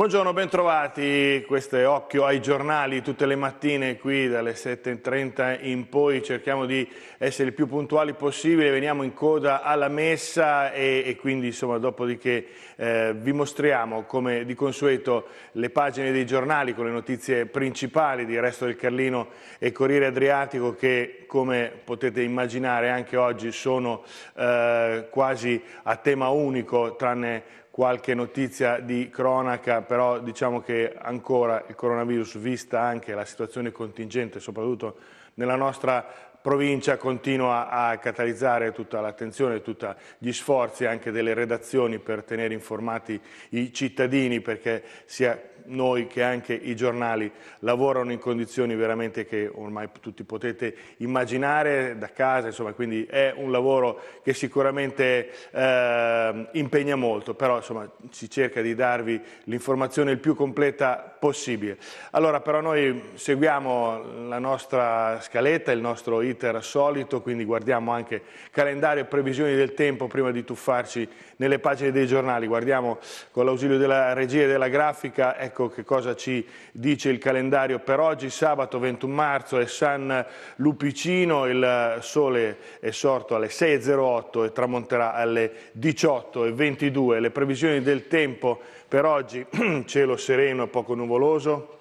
Buongiorno, bentrovati. Questo è Occhio ai giornali tutte le mattine qui dalle 7.30 in poi. Cerchiamo di essere il più puntuali possibile, veniamo in coda alla messa e, e quindi insomma dopodiché eh, vi mostriamo come di consueto le pagine dei giornali con le notizie principali di Resto del Carlino e Corriere Adriatico che come potete immaginare anche oggi sono eh, quasi a tema unico tranne qualche notizia di cronaca, però diciamo che ancora il coronavirus, vista anche la situazione contingente, soprattutto nella nostra provincia continua a catalizzare tutta l'attenzione, tutti gli sforzi anche delle redazioni per tenere informati i cittadini perché sia noi che anche i giornali lavorano in condizioni veramente che ormai tutti potete immaginare da casa, insomma, quindi è un lavoro che sicuramente eh, impegna molto, però insomma, si cerca di darvi l'informazione il più completa possibile. Allora però noi seguiamo la nostra scaletta, il nostro l'iter solito, quindi guardiamo anche calendario e previsioni del tempo prima di tuffarci nelle pagine dei giornali, guardiamo con l'ausilio della regia e della grafica, ecco che cosa ci dice il calendario per oggi, sabato 21 marzo è San Lupicino, il sole è sorto alle 6.08 e tramonterà alle 18.22, le previsioni del tempo per oggi cielo sereno e poco nuvoloso,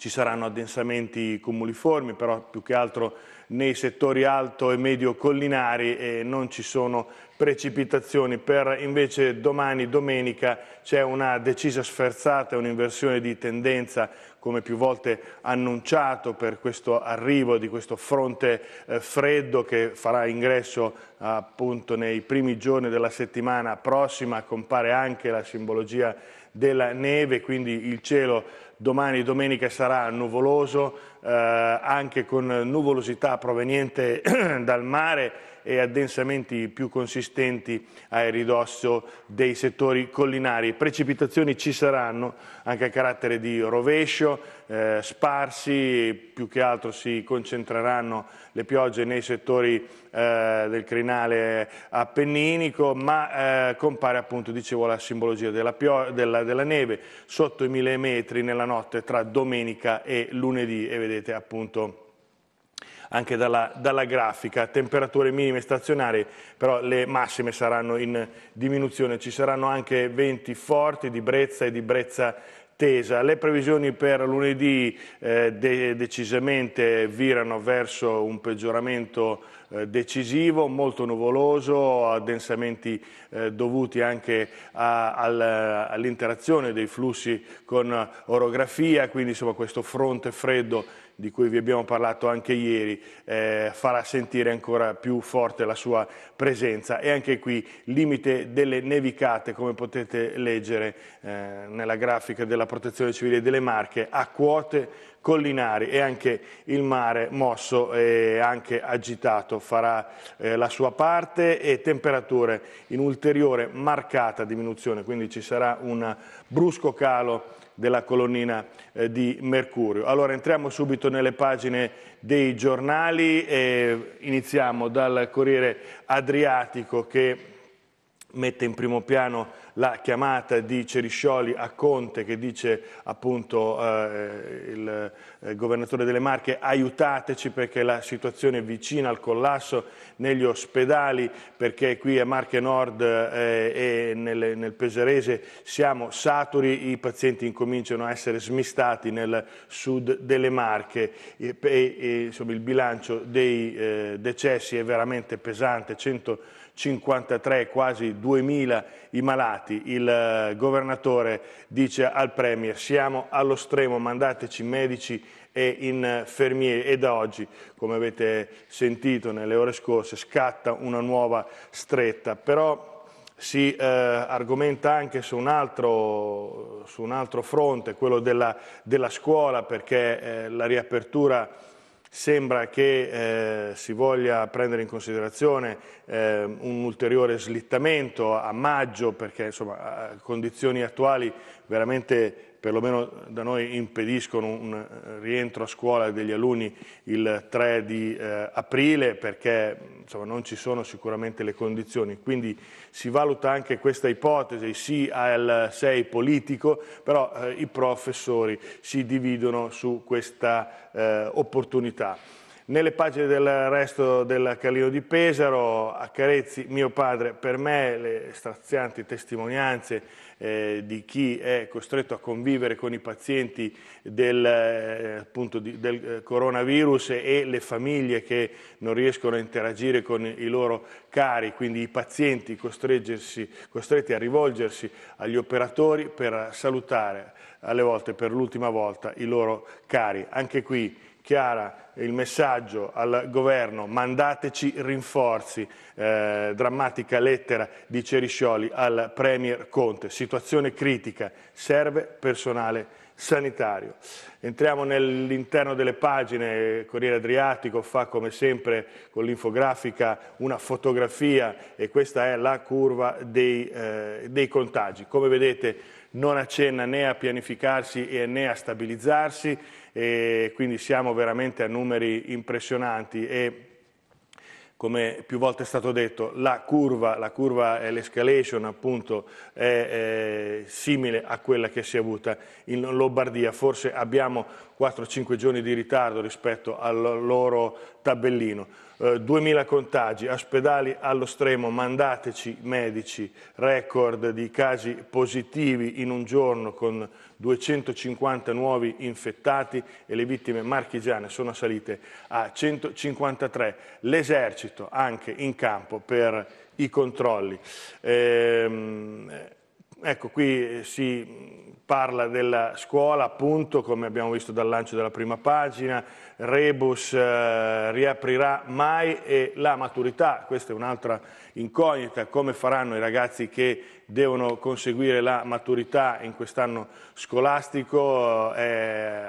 ci saranno addensamenti cumuliformi, però più che altro nei settori alto e medio collinari e non ci sono precipitazioni, per invece domani, domenica, c'è una decisa sferzata, un'inversione di tendenza come più volte annunciato per questo arrivo di questo fronte eh, freddo che farà ingresso appunto nei primi giorni della settimana prossima, compare anche la simbologia della neve, quindi il cielo domani domenica sarà nuvoloso, eh, anche con nuvolosità proveniente dal mare e addensamenti più consistenti a ridosso dei settori collinari. Precipitazioni ci saranno anche a carattere di rovescio, eh, sparsi, più che altro si concentreranno le piogge nei settori eh, del crinale appenninico, ma eh, compare appunto, dicevo, la simbologia della, della, della neve sotto i mille metri nella notte tra domenica e lunedì e vedete appunto anche dalla, dalla grafica, temperature minime stazionarie, però le massime saranno in diminuzione, ci saranno anche venti forti di brezza e di brezza Tesa. Le previsioni per lunedì eh, de decisamente virano verso un peggioramento eh, decisivo, molto nuvoloso, addensamenti eh, dovuti anche all'interazione dei flussi con orografia, quindi insomma, questo fronte freddo di cui vi abbiamo parlato anche ieri, eh, farà sentire ancora più forte la sua presenza e anche qui limite delle nevicate come potete leggere eh, nella grafica della protezione civile delle Marche a quote collinari e anche il mare mosso e anche agitato farà eh, la sua parte e temperature in ulteriore marcata diminuzione, quindi ci sarà un brusco calo della colonnina eh, di Mercurio. Allora entriamo subito nelle pagine dei giornali e iniziamo dal Corriere Adriatico che mette in primo piano la chiamata di Ceriscioli a Conte che dice appunto eh, il eh, governatore delle Marche aiutateci perché la situazione è vicina al collasso negli ospedali perché qui a Marche Nord eh, e nel, nel Peserese siamo saturi, i pazienti incominciano a essere smistati nel sud delle Marche e, e, e insomma, il bilancio dei eh, decessi è veramente pesante, 153 quasi 2000 i malati mandati, il eh, governatore dice al Premier siamo allo stremo, mandateci medici e infermieri eh, e da oggi, come avete sentito nelle ore scorse, scatta una nuova stretta. Però si eh, argomenta anche su un altro, su un altro fronte, quello della, della scuola, perché eh, la riapertura Sembra che eh, si voglia prendere in considerazione eh, un ulteriore slittamento a maggio perché insomma, condizioni attuali veramente perlomeno da noi impediscono un eh, rientro a scuola degli alunni il 3 di eh, aprile perché insomma, non ci sono sicuramente le condizioni. Quindi si valuta anche questa ipotesi, sì al 6 politico, però eh, i professori si dividono su questa eh, opportunità. Nelle pagine del resto del Calino di Pesaro, a Carezzi, mio padre, per me le strazianti testimonianze eh, di chi è costretto a convivere con i pazienti del, eh, appunto, di, del eh, coronavirus e le famiglie che non riescono a interagire con i loro cari, quindi i pazienti costretti a rivolgersi agli operatori per salutare alle volte per l'ultima volta i loro cari. Anche qui chiara il messaggio al governo, mandateci rinforzi, eh, drammatica lettera di Ceriscioli al Premier Conte, situazione critica, serve personale sanitario. Entriamo nell'interno delle pagine, Corriere Adriatico fa come sempre con l'infografica una fotografia e questa è la curva dei, eh, dei contagi. Come vedete non accenna né a pianificarsi né a stabilizzarsi, e quindi siamo veramente a numeri impressionanti e come più volte è stato detto, la curva, la curva e l'escalation appunto è, è, simile a quella che si è avuta in Lombardia, forse abbiamo 4-5 giorni di ritardo rispetto al loro tabellino eh, 2000 contagi, ospedali allo stremo, mandateci medici, record di casi positivi in un giorno con 250 nuovi infettati e le vittime marchigiane sono salite a 153. L'esercito anche in campo per i controlli. Ehm, Ecco, qui eh, si mm, parla della scuola, appunto, come abbiamo visto dal lancio della prima pagina, Rebus eh, riaprirà mai e la maturità, questa è un'altra incognita, come faranno i ragazzi che devono conseguire la maturità in quest'anno scolastico. Eh, eh,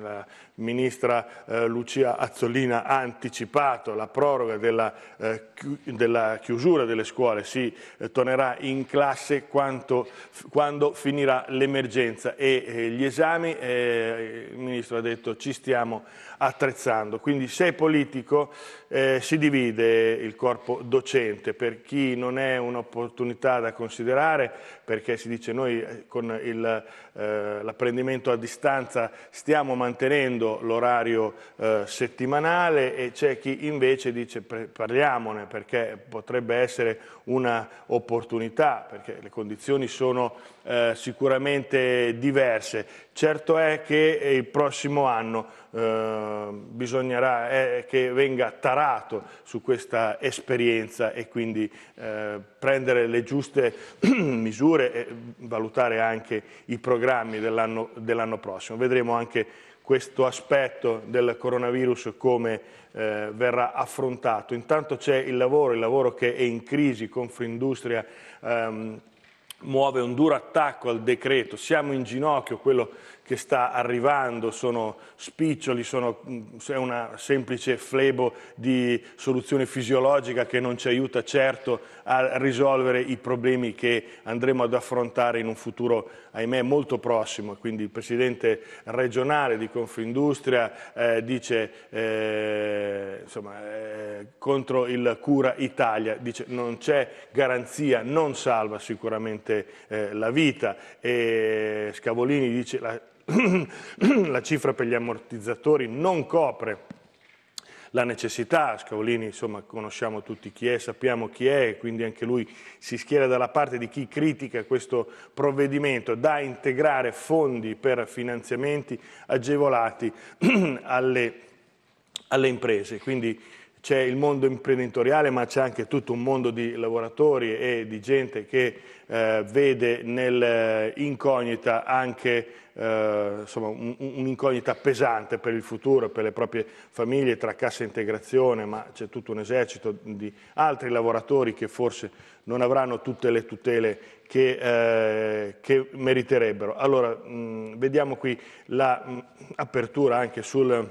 la ministra eh, Lucia Azzolina ha anticipato la proroga della, eh, della chiusura delle scuole, si eh, tornerà in classe quanto, quando finirà l'emergenza e eh, gli esami. il ministro ha detto ci stiamo attrezzando. Quindi se è politico eh, si divide il corpo docente per chi non è un'opportunità da considerare perché si dice noi eh, con il eh, l'apprendimento a distanza stiamo mantenendo l'orario eh, settimanale e c'è chi invece dice parliamone perché potrebbe essere un'opportunità, perché le condizioni sono eh, sicuramente diverse. Certo è che il prossimo anno eh, bisognerà eh, che venga tarato su questa esperienza e quindi prendere le giuste misure e valutare anche i programmi dell'anno dell prossimo. Vedremo anche questo aspetto del coronavirus come eh, verrà affrontato. Intanto c'è il lavoro, il lavoro che è in crisi, Confindustria ehm, muove un duro attacco al decreto, siamo in ginocchio, quello che sta arrivando, sono spiccioli, sono, mm, è una semplice flebo di soluzione fisiologica che non ci aiuta certo a risolvere i problemi che andremo ad affrontare in un futuro, ahimè, molto prossimo. Quindi il Presidente regionale di Confindustria eh, dice eh, insomma, eh, contro il Cura Italia, dice non c'è garanzia, non salva sicuramente eh, la vita e Scavolini dice la la cifra per gli ammortizzatori non copre la necessità, Scavolini insomma conosciamo tutti chi è, sappiamo chi è e quindi anche lui si schiera dalla parte di chi critica questo provvedimento da integrare fondi per finanziamenti agevolati alle, alle imprese. Quindi c'è il mondo imprenditoriale, ma c'è anche tutto un mondo di lavoratori e di gente che eh, vede nell'incognita eh, anche eh, un'incognita pesante per il futuro, per le proprie famiglie, tra cassa integrazione, ma c'è tutto un esercito di altri lavoratori che forse non avranno tutte le tutele che, eh, che meriterebbero. Allora, mh, mm, vediamo qui l'apertura la, mm, anche sul,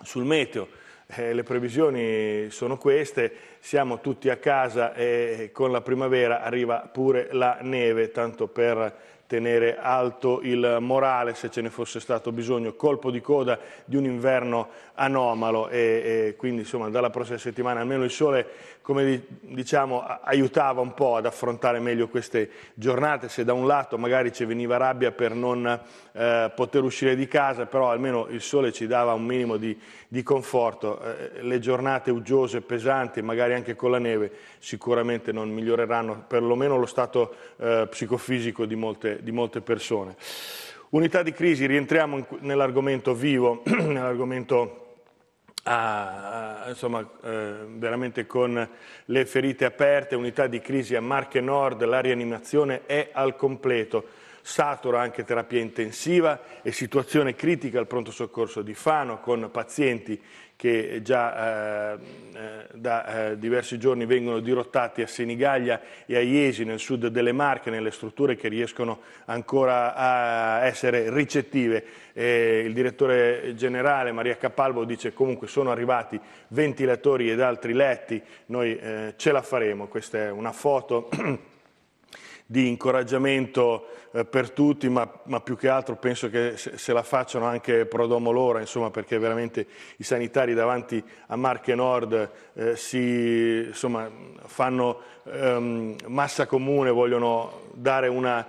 sul meteo eh, le previsioni sono queste, siamo tutti a casa e con la primavera arriva pure la neve, tanto per tenere alto il morale se ce ne fosse stato bisogno, colpo di coda di un inverno anomalo e, e quindi insomma dalla prossima settimana almeno il sole come diciamo, aiutava un po' ad affrontare meglio queste giornate, se da un lato magari ci veniva rabbia per non eh, poter uscire di casa, però almeno il sole ci dava un minimo di, di conforto, eh, le giornate uggiose, pesanti, magari anche con la neve, sicuramente non miglioreranno perlomeno lo stato eh, psicofisico di molte, di molte persone. Unità di crisi, rientriamo nell'argomento vivo, nell'argomento a, insomma, eh, veramente con le ferite aperte, unità di crisi a Marche Nord, la rianimazione è al completo satura anche terapia intensiva e situazione critica al pronto soccorso di Fano con pazienti che già eh, eh, da eh, diversi giorni vengono dirottati a Senigallia e a Iesi nel sud delle Marche, nelle strutture che riescono ancora a essere ricettive. Eh, il direttore generale Maria Capalvo dice comunque sono arrivati ventilatori ed altri letti, noi eh, ce la faremo, questa è una foto di incoraggiamento eh, per tutti, ma, ma, più che altro penso che se, se la facciano anche prodomo Lora, insomma, perché veramente i sanitari davanti a Marche Nord eh, si, insomma, fanno ehm, massa comune, vogliono dare una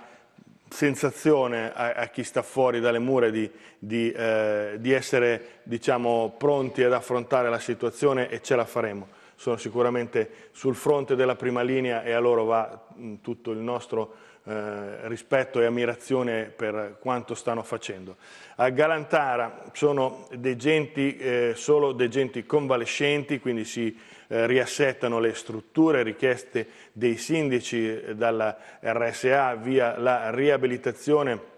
sensazione a, a, chi sta fuori dalle mura di, di, eh, di essere diciamo, pronti ad affrontare la situazione e ce la faremo sono sicuramente sul fronte della prima linea e a loro va mm, tutto il nostro eh, rispetto e ammirazione per quanto stanno facendo. A Galantara sono degenti, eh, solo degenti convalescenti, quindi si eh, riassettano le strutture richieste dei sindaci eh, dalla RSA via la riabilitazione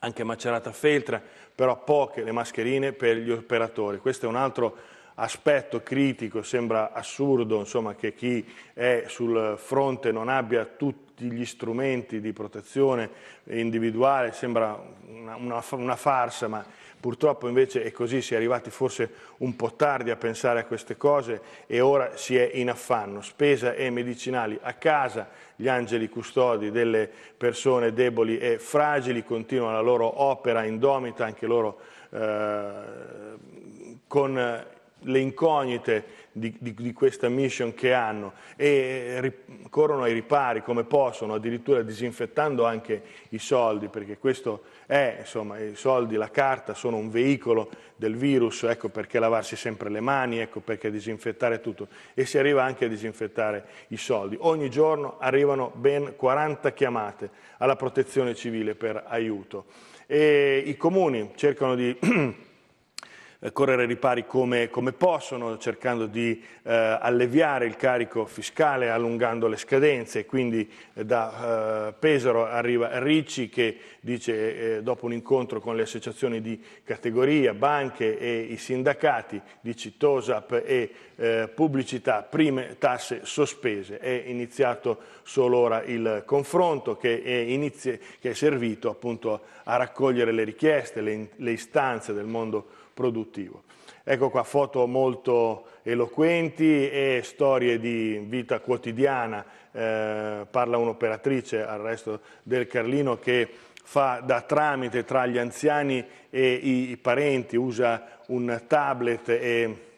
anche Macerata Feltra, però poche le mascherine per gli operatori. Questo è un altro aspetto critico, sembra assurdo insomma, che chi è sul fronte non abbia tutti gli strumenti di protezione individuale, sembra una, una, una farsa, ma purtroppo invece è così, si è arrivati forse un po' tardi a pensare a queste cose e ora si è in affanno. Spesa e medicinali a casa, gli angeli custodi delle persone deboli e fragili continuano la loro opera indomita, anche loro eh, con le incognite di, di, di, questa mission che hanno e corrono ai ripari come possono, addirittura disinfettando anche i soldi, perché questo è, insomma, i soldi, la carta sono un veicolo del virus, ecco perché lavarsi sempre le mani, ecco perché disinfettare tutto e si arriva anche a disinfettare i soldi. Ogni giorno arrivano ben 40 chiamate alla protezione civile per aiuto e i comuni cercano di Eh, correre ripari come, come, possono, cercando di eh, alleviare il carico fiscale allungando le scadenze. Quindi eh, da Pesaro arriva Ricci che dice, dopo un incontro con le associazioni di categoria, banche e i sindacati, dice TOSAP e eh, pubblicità, prime tasse sospese. È iniziato solo ora il confronto che è, inizio, che è servito appunto a raccogliere le richieste, le, le istanze del mondo produttivo. Ecco qua foto molto eloquenti e storie di vita quotidiana, eh, parla un'operatrice al resto del Carlino che fa da tramite tra gli anziani e i, i parenti, usa un tablet e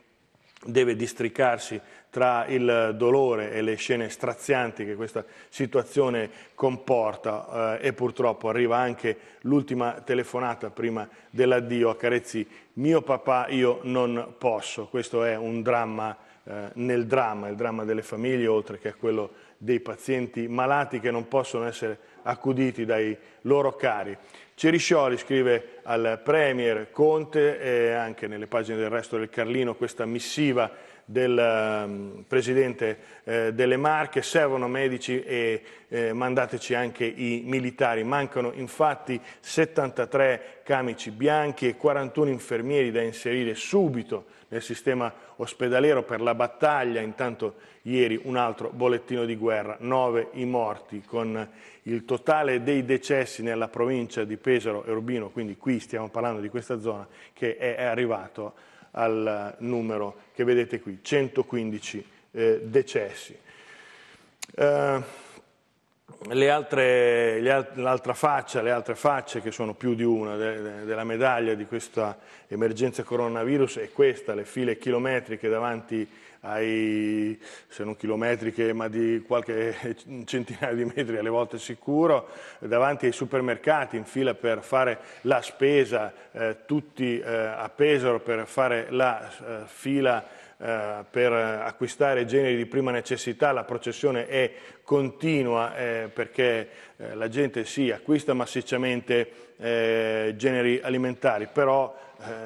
deve districarsi tra il dolore e le scene strazianti che questa situazione comporta eh, e purtroppo arriva anche l'ultima telefonata prima dell'addio a Carezzi, mio papà io non posso, questo è un dramma eh, nel dramma, il dramma delle famiglie oltre che a quello dei pazienti malati che non possono essere accuditi dai loro cari. Ceriscioli scrive al Premier Conte e anche nelle pagine del resto del Carlino questa missiva del ehm, Presidente eh, delle Marche, servono medici e eh, mandateci anche i militari. Mancano infatti 73 camici bianchi e 41 infermieri da inserire subito nel sistema ospedaliero per la battaglia. Intanto ieri un altro bollettino di guerra, 9 i morti con il totale dei decessi nella provincia di Pesaro e Urbino, quindi qui stiamo parlando di questa zona, che è arrivato al numero che vedete qui, 115 eh, decessi. Eh, altre, le, faccia, le altre facce che sono più di una de, de, della medaglia di questa emergenza coronavirus è questa, le file chilometriche davanti ai, se non chilometriche, ma di qualche centinaio di metri alle volte sicuro, davanti ai supermercati in fila per fare la spesa, eh, tutti eh, a Pesaro per fare la eh, fila eh, per acquistare generi di prima necessità la processione è continua eh, perché eh, la gente sì, acquista massicciamente eh, generi alimentari, però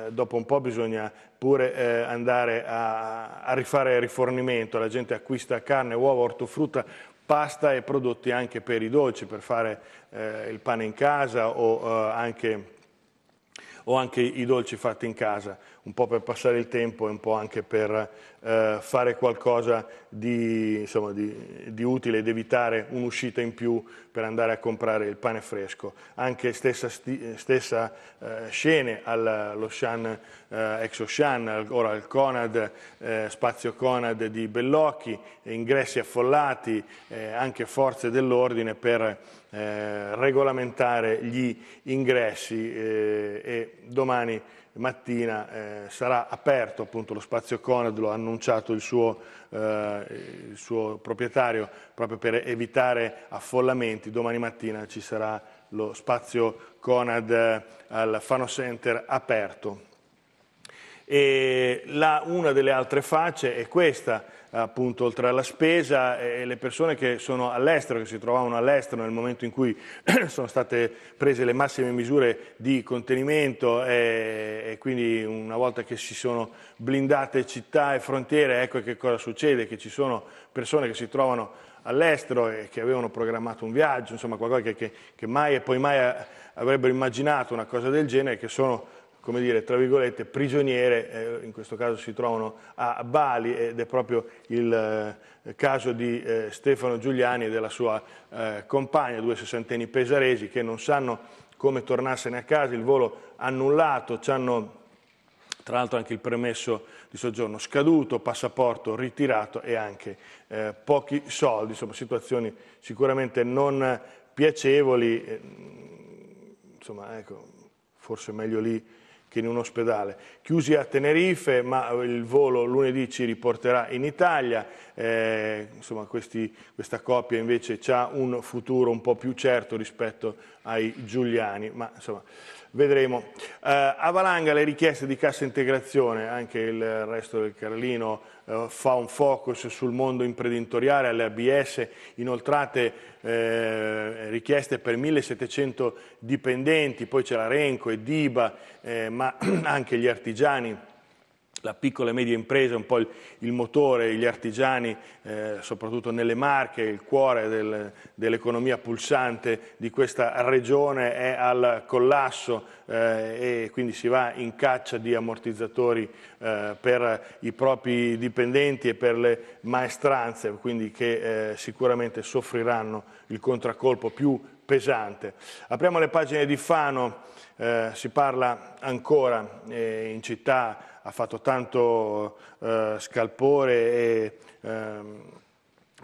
eh, dopo un po' bisogna pure eh, andare a, a rifare rifornimento, la gente acquista carne, uova, ortofrutta, pasta e prodotti anche per i dolci, per fare il pane in casa o anche o anche i dolci fatti in casa, un po' per passare il tempo e un po' anche per eh, fare qualcosa di, insomma, di, di, utile ed evitare un'uscita in più per andare a comprare il pane fresco. Anche stessa, sti, stessa eh, scene all'Oshan, eh, ex Oshan, ora al Conad, eh, spazio Conad di Bellocchi, ingressi affollati, eh, anche forze dell'ordine per eh, regolamentare gli ingressi eh, e domani mattina eh, sarà aperto appunto lo spazio Conad, lo ha annunciato il suo, eh, il suo, proprietario proprio per evitare affollamenti, domani mattina ci sarà lo spazio Conad eh, al Fano Center aperto. E La, una delle altre facce è questa, appunto oltre alla spesa e le persone che sono all'estero, che si trovavano all'estero nel momento in cui sono state prese le massime misure di contenimento e, e quindi una volta che si sono blindate città e frontiere, ecco che cosa succede, che ci sono persone che si trovano all'estero e che avevano programmato un viaggio, insomma qualcosa che, che, che mai e poi mai avrebbero immaginato una cosa del genere, che sono come dire, tra virgolette, prigioniere, eh, in questo caso si trovano a Bali ed è proprio il eh, caso di eh, Stefano Giuliani e della sua eh, compagna, due sessantenni pesaresi che non sanno come tornarsene a casa, il volo annullato, ci hanno tra l'altro anche il permesso di soggiorno scaduto, passaporto ritirato e anche eh, pochi soldi, insomma situazioni sicuramente non piacevoli, eh, insomma ecco, forse meglio lì che in un ospedale. Chiusi a Tenerife, ma il volo lunedì ci riporterà in Italia. Eh, insomma, questi, questa coppia invece ha un futuro un po' più certo rispetto ai Giuliani. Ma, insomma, vedremo. Eh, Avalanga le richieste di cassa integrazione, anche il resto del Carlino eh, fa un focus sul mondo imprenditoriale, alle ABS inoltrate eh, richieste per 1700 dipendenti, poi c'è la Renco e Diba, eh, ma anche gli artigiani la piccola e media impresa un po' il, il motore, gli artigiani, eh, soprattutto nelle Marche, il cuore del, dell'economia pulsante di questa regione è al collasso eh, e quindi si va in caccia di ammortizzatori eh, per i propri dipendenti e per le maestranze, quindi che eh, sicuramente soffriranno il contraccolpo più pesante. Apriamo le pagine di Fano, eh, si parla ancora eh, in città ha fatto tanto eh, scalpore e ehm,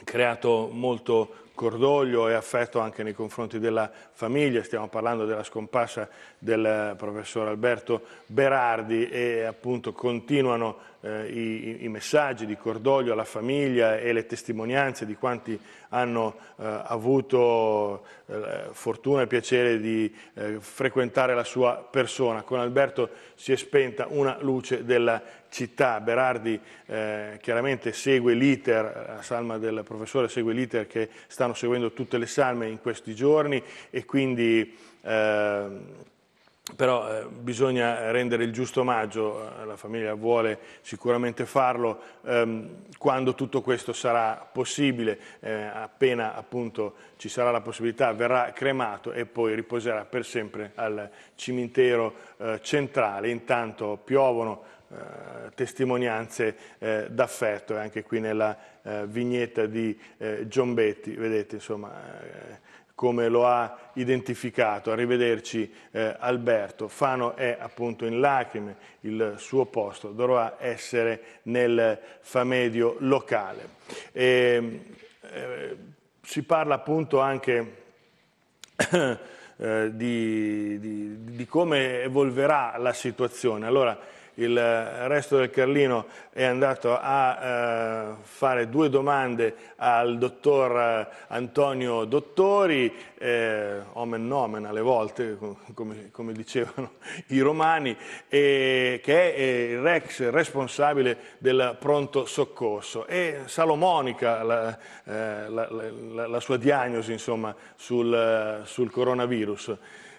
creato molto cordoglio e affetto anche nei confronti della famiglia, stiamo parlando della scomparsa del professor Alberto Berardi e appunto continuano eh, i, i, messaggi di cordoglio alla famiglia e le testimonianze di quanti hanno eh, avuto eh, fortuna e piacere di eh, frequentare la sua persona. Con Alberto si è spenta una luce della città. Berardi eh, chiaramente segue l'iter, la salma del professore segue l'iter che stanno seguendo tutte le salme in questi giorni e quindi ehm, però eh, bisogna rendere il giusto omaggio, eh, la famiglia vuole sicuramente farlo ehm, quando tutto questo sarà possibile, eh, appena appunto ci sarà la possibilità verrà cremato e poi riposerà per sempre al cimitero eh, centrale, intanto piovono eh, testimonianze eh, d'affetto anche qui nella vignetta di Giombetti, vedete insomma come lo ha identificato. Arrivederci eh, Alberto. Fano è appunto in lacrime, il suo posto dovrà essere nel famedio locale. E, eh, si parla appunto anche eh, di, di, di, come evolverà la situazione. Allora, il eh, resto del Carlino è andato a eh, fare due domande al dottor eh, Antonio Dottori, eh, omen nomen alle volte, come, come dicevano i romani, eh, che è eh, il rex responsabile del pronto soccorso. E salomonica la, la, la, la sua diagnosi insomma, sul, sul coronavirus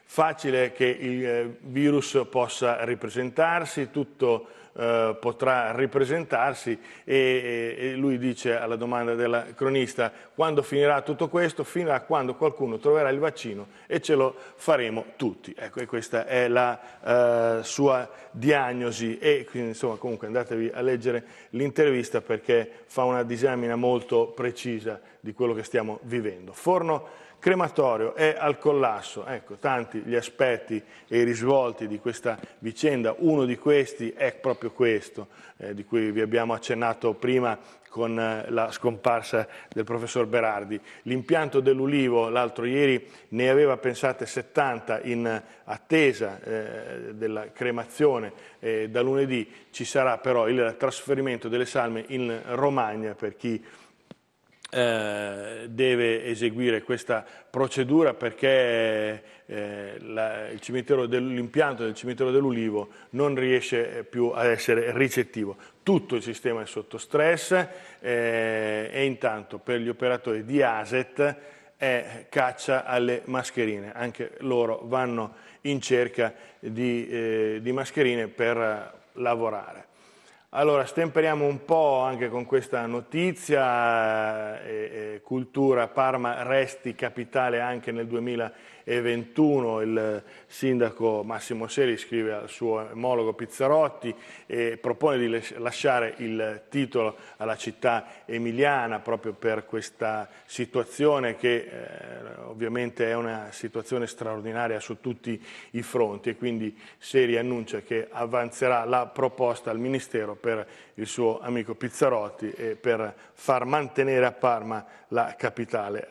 facile che il eh, virus possa ripresentarsi, tutto eh, potrà ripresentarsi e, e, lui dice alla domanda della cronista quando finirà tutto questo? fino a quando qualcuno troverà il vaccino e ce lo faremo tutti. Ecco, e questa è la eh, sua diagnosi e quindi, insomma comunque andatevi a leggere l'intervista perché fa una disamina molto precisa di quello che stiamo vivendo. Forno Crematorio è al collasso, ecco, tanti gli aspetti e i risvolti di questa vicenda, uno di questi è proprio questo, eh, di cui vi abbiamo accennato prima con eh, la scomparsa del professor Berardi. L'impianto dell'Ulivo, l'altro ieri, ne aveva pensate 70 in attesa eh, della cremazione, eh, da lunedì ci sarà però il trasferimento delle salme in Romagna per chi eh, deve eseguire questa procedura perché eh, la, l'impianto del cimitero dell'Ulivo non riesce eh, più ad essere ricettivo. Tutto il sistema è sotto stress eh, e intanto per gli operatori di ASET è caccia alle mascherine, anche loro vanno in cerca di, eh, di mascherine per lavorare. Allora, stemperiamo un po' anche con questa notizia, eh, eh, Cultura Parma resti capitale anche nel 2021, il sindaco Massimo Seri scrive al suo omologo Pizzarotti e propone di lasciare il titolo alla città emiliana proprio per questa situazione che eh, ovviamente è una situazione straordinaria su tutti i fronti e quindi Seri annuncia che avanzerà la proposta al Ministero per il suo amico Pizzarotti e per far mantenere a Parma la capitale.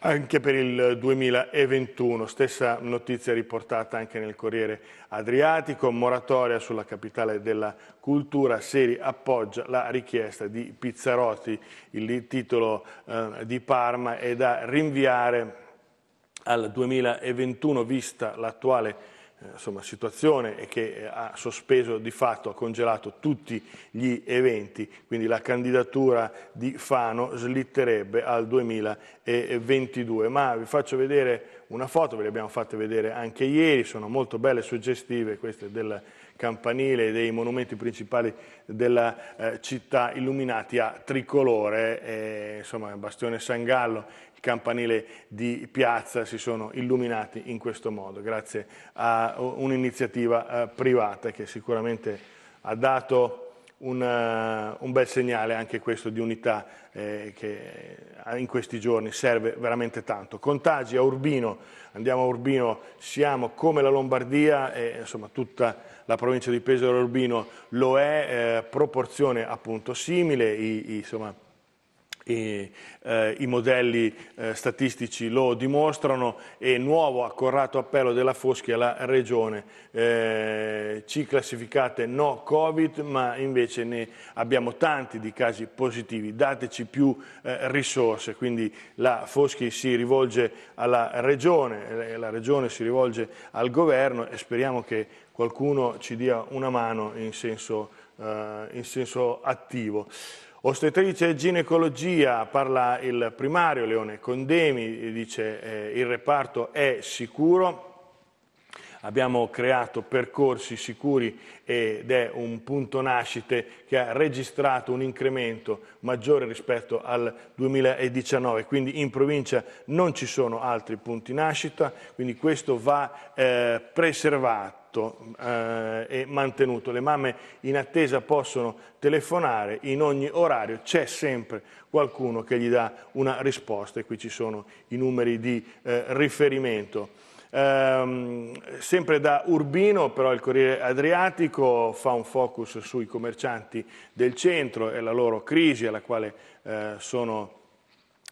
Anche per il 2021, stessa notizia riportata anche nel Corriere Adriatico, moratoria sulla capitale della cultura, Seri appoggia la richiesta di Pizzarotti, il titolo eh, di Parma è da rinviare al 2021 vista l'attuale eh, insomma, situazione e che eh, ha sospeso di fatto, ha congelato tutti gli eventi, quindi la candidatura di Fano slitterebbe al 2022. Ma vi faccio vedere una foto, ve le abbiamo fatte vedere anche ieri, sono molto belle e suggestive queste del campanile e dei monumenti principali della eh, città illuminati a tricolore, eh, insomma Bastione San Gallo i campanili di piazza si sono illuminati in questo modo, grazie a un'iniziativa eh, privata che sicuramente ha dato un, eh, un, bel segnale anche questo di unità eh, che eh, in questi giorni serve veramente tanto. Contagi a Urbino, andiamo a Urbino, siamo come la Lombardia e insomma tutta la provincia di Pesaro Urbino lo è, eh, proporzione appunto simile, i, i, insomma, i, eh, i modelli eh, statistici lo dimostrano e nuovo accorrato appello della Foschi alla Regione, eh, ci classificate no Covid ma invece ne abbiamo tanti di casi positivi, dateci più eh, risorse, quindi la Foschi si rivolge alla Regione, eh, la Regione si rivolge al Governo e speriamo che qualcuno ci dia una mano in senso, eh, in senso attivo. Ostetrice e ginecologia, parla il primario Leone Condemi, dice eh, il reparto è sicuro, abbiamo creato percorsi sicuri ed è un punto nascite che ha registrato un incremento maggiore rispetto al 2019, quindi in provincia non ci sono altri punti nascita, quindi questo va eh, preservato fatto eh, e mantenuto. Le mamme in attesa possono telefonare in ogni orario, c'è sempre qualcuno che gli dà una risposta e qui ci sono i numeri di eh, riferimento. Eh, sempre da Urbino, però il Corriere Adriatico fa un focus sui commercianti del centro e la loro crisi alla quale eh, sono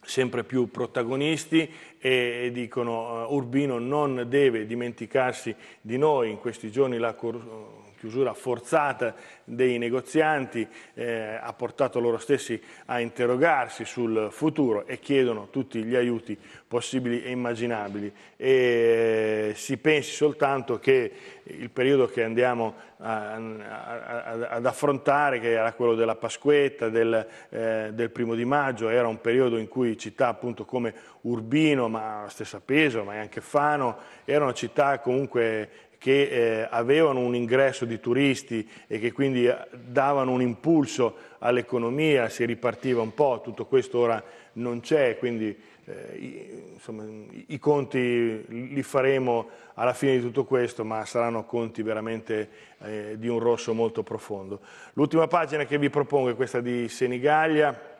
sempre più protagonisti e dicono eh, Urbino non deve dimenticarsi di noi in questi giorni la corruzione chiusura forzata dei negozianti eh, ha portato loro stessi a interrogarsi sul futuro e chiedono tutti gli aiuti possibili e immaginabili e eh, si pensi soltanto che il periodo che andiamo a, a, a, ad affrontare, che era quello della Pasquetta, del, eh, del, primo di maggio, era un periodo in cui città appunto come Urbino, ma la stessa Peso, ma anche Fano, erano città comunque che eh, avevano un ingresso di turisti e che quindi eh, davano un impulso all'economia, si ripartiva un po', tutto questo ora non c'è, quindi eh, insomma, i conti li faremo alla fine di tutto questo, ma saranno conti veramente eh, di un rosso molto profondo. L'ultima pagina che vi propongo è questa di Senigallia,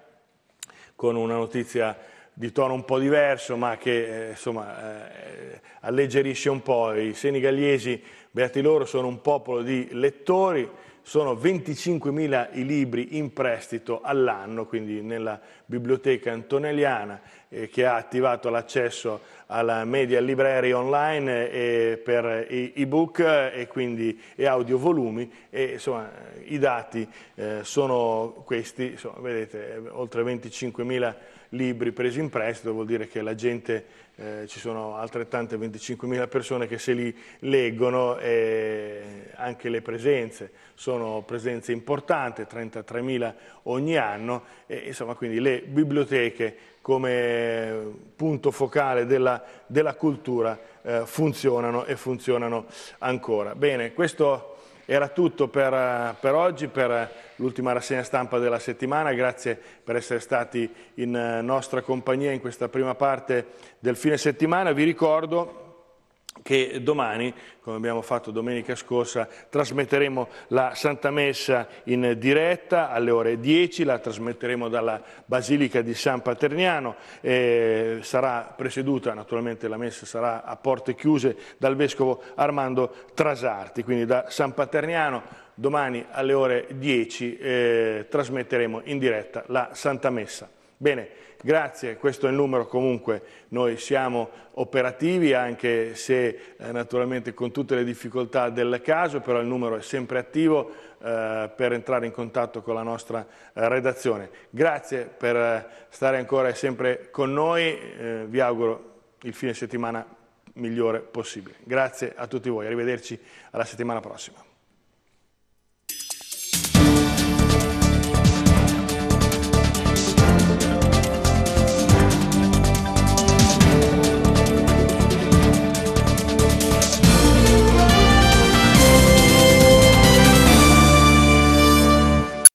con una notizia di tono un po' diverso, ma che eh, insomma, eh, alleggerisce un po'. I senigallesi, beati loro, sono un popolo di lettori, sono 25.000 i libri in prestito all'anno, quindi nella biblioteca antonelliana eh, che ha attivato l'accesso alla media library online eh, per ebook eh, e quindi e audiovolumi e insomma i dati sono questi, insomma, vedete oltre 25.000 libri presi in prestito, vuol dire che la gente, eh, ci sono altrettante 25.000 persone che se li leggono e anche le presenze sono presenze importanti, 33.000 ogni anno, e, insomma quindi le biblioteche come punto focale della, della cultura eh, funzionano e funzionano ancora. Bene, questo era tutto per, eh, per oggi, per eh, l'ultima rassegna stampa della settimana. Grazie per essere stati in eh, nostra compagnia in questa prima parte del fine settimana. Vi ricordo che domani, come abbiamo fatto domenica scorsa, trasmetteremo la Santa Messa in diretta alle ore 10, la trasmetteremo dalla Basilica di San Paterniano, eh, sarà presieduta, naturalmente la Messa sarà a porte chiuse, dal Vescovo Armando Trasarti, quindi da San Paterniano domani alle ore 10 eh, trasmetteremo in diretta la Santa Messa. Bene, grazie, questo è il numero comunque, noi siamo operativi anche se eh, naturalmente con tutte le difficoltà del caso, però il numero è sempre attivo eh, per entrare in contatto con la nostra eh, redazione. Grazie per eh, stare ancora sempre con noi, eh, vi auguro il fine settimana migliore possibile. Grazie a tutti voi, arrivederci alla settimana prossima.